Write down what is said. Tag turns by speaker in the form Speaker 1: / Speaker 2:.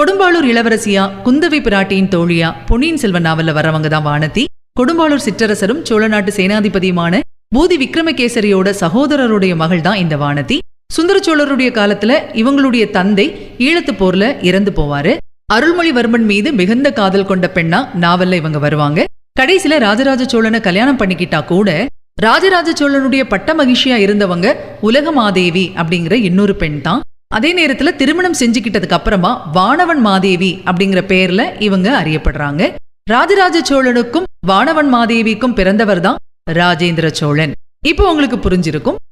Speaker 1: கொடும்பாளூர் இளவரசியா குந்தவை பிராட்டியின் தோழியா பொன்னியின் செல்வன் நாவல்ல வரவங்க தான் வானதி கொடும்பாளூர் சிற்றரசரும் சோழ நாட்டு சேனாதிபதியுமான பூதி விக்ரமகேசரியோட சகோதரருடைய மகள் தான் இந்த வானதி சுந்தர சோழருடைய காலத்துல இவங்களுடைய தந்தை ஈழத்து போர்ல இறந்து போவாரு அருள்மொழிவர்மன் மீது மிகுந்த காதல் கொண்ட பெண்ணா நாவல்ல இவங்க வருவாங்க கடைசியில ராஜராஜ சோழனை கல்யாணம் பண்ணிக்கிட்டா கூட ராஜராஜ சோழனுடைய பட்ட மகிழ்ச்சியா இருந்தவங்க உலக மாதேவி அப்படிங்கிற இன்னொரு பெண் தான் அதே நேரத்துல திருமணம் செஞ்சுக்கிட்டதுக்கு அப்புறமா வானவன் மாதேவி அப்படிங்கிற பெயர்ல இவங்க அறியப்படுறாங்க ராஜராஜ சோழனுக்கும் வானவன் மாதேவிக்கும் பிறந்தவர் தான் ராஜேந்திர சோழன் இப்போ உங்களுக்கு புரிஞ்சிருக்கும்